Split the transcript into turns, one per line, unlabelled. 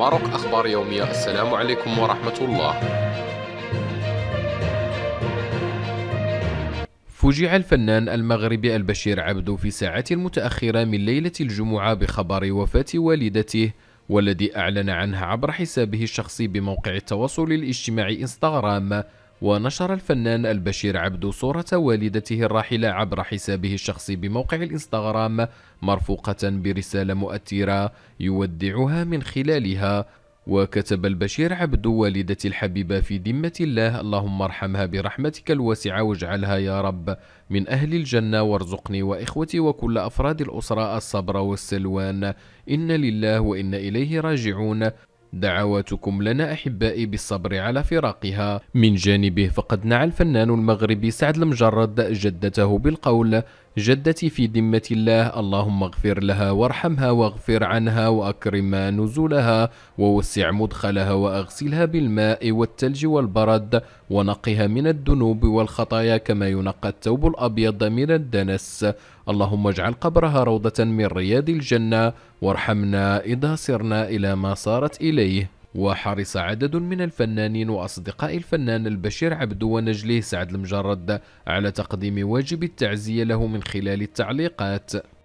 ماروك أخبار يومية السلام عليكم ورحمة الله فوجع الفنان المغربي البشير عبدو في ساعات متأخرة من ليلة الجمعة بخبر وفاة والدته والذي أعلن عنها عبر حسابه الشخصي بموقع التواصل الاجتماعي إنستغرام ونشر الفنان البشير عبدو صورة والدته الراحلة عبر حسابه الشخصي بموقع الانستغرام مرفوقة برسالة مؤثرة يودعها من خلالها وكتب البشير عبد والدتي الحبيبة في ذمة الله اللهم ارحمها برحمتك الواسعة واجعلها يا رب من أهل الجنة وارزقني وإخوتي وكل أفراد الأسرة الصبر والسلوان إن لله وإن إليه راجعون دعواتكم لنا أحبائي بالصبر على فراقها من جانبه فقد نعى الفنان المغربي سعد المجرد جدته بالقول جدتي في ذمة الله اللهم اغفر لها وارحمها واغفر عنها وأكرم نزلها ووسع مدخلها وأغسلها بالماء والثلج والبرد ونقها من الذنوب والخطايا كما ينقى الثوب الأبيض من الدنس اللهم اجعل قبرها روضة من رياض الجنة وارحمنا إذا صرنا إلى ما صارت إليه وحرص عدد من الفنانين وأصدقاء الفنان البشير عبدو ونجله سعد المجرد على تقديم واجب التعزية له من خلال التعليقات